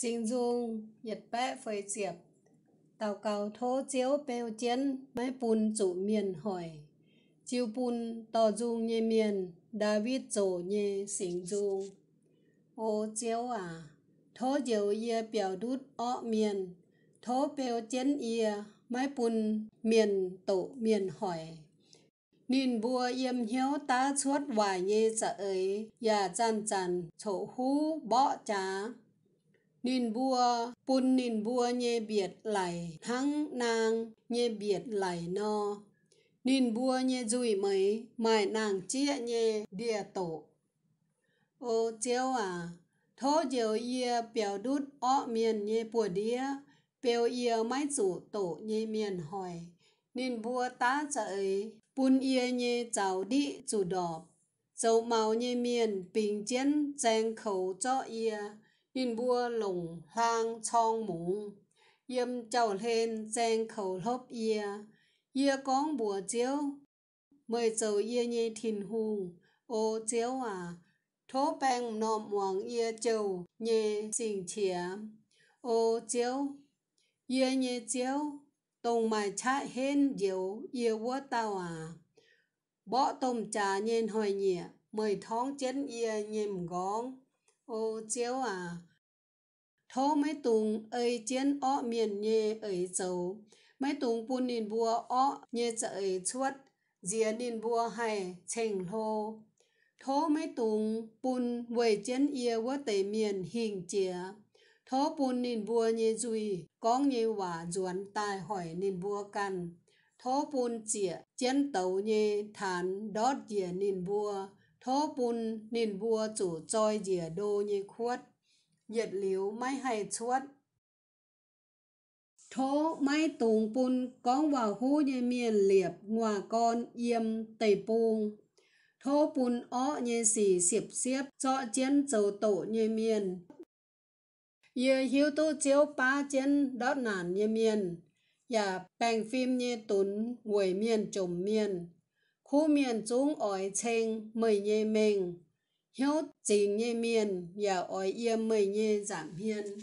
xin dung nhật bé phơi diệp tàu cầu thố chiếu bèo chiến máy bùn chủ miền hỏi chiêu bùn tò dung nhê miền david chỗ nhê xin dung ô chiếu à thố chiếu ye biểu đút ọ miền thố bèo chiến ye máy bùn miền tổ miền hỏi Nhìn bùa yếm hiếu ta chuốt vài nhê sợ ấy, và chăn chăn chỗ hú bỏ trá nên bua pun nên bua nhẹ biệt lại thắng nàng nhẹ biệt lại no nên bua nhẹ dùi mấy mài nàng chia nhẹ địa tổ ô chéo à thố diều yê bèo đút ọ miền nhẹ bùa đĩa bèo yê mái chủ tổ nhẹ miền hỏi nên bua tá chạy pun yê nhẹ chào đi chủ đọp dầu màu nhẹ miền bình chiến trang khẩu cho yê in bua lùng hoang trong mũ yêm trầu lên giang khẩu lốp yê yê con bùa chiếu mời dầu yê nhê thìn hùng ô chiếu à thố bang nòm hoàng yê châu nhê xình chĩa ô chiếu yê nhê chiếu tông mài chá hên diệu yê vua tao à bỏ tôm trà nhên hồi nhẹ mời thóng chén yê nhìm góng ô chéo à thô mấy tùng ơi chiến ó miền nhẹ ơi dấu mấy tùng bùn nín bùa ó nhẹ chợ ấy chuốt dìa nín bùa hay chênh lô thô mấy tùng bùn quầy chiến yê vỡ tẩy miền hình chìa thô bùn nín bùa nhẹ dùi con nhẹ quả ruộn tài hỏi nín bùa căn thô bùn chìa chiến tàu nhẹ thán đót dìa nín bùa thố bùn nền bùa chủ choi dìa đô như khuất nhiệt liếu mai hay chuốt thố mai tùng bùn con vào hú như miền liệp ngoà con yêm tây buông thố bùn ó như xì xiệp xếp cho chiến dầu tổ như miền Yêu hiếu tu chiếu ba chiến đó nản như miền và bèn phim như tún nguội miền trùng miền khu miền chúng ỏi chênh mười nhê mình hiếu chính nhê miền và ỏi yêm mười nhê giảm hiên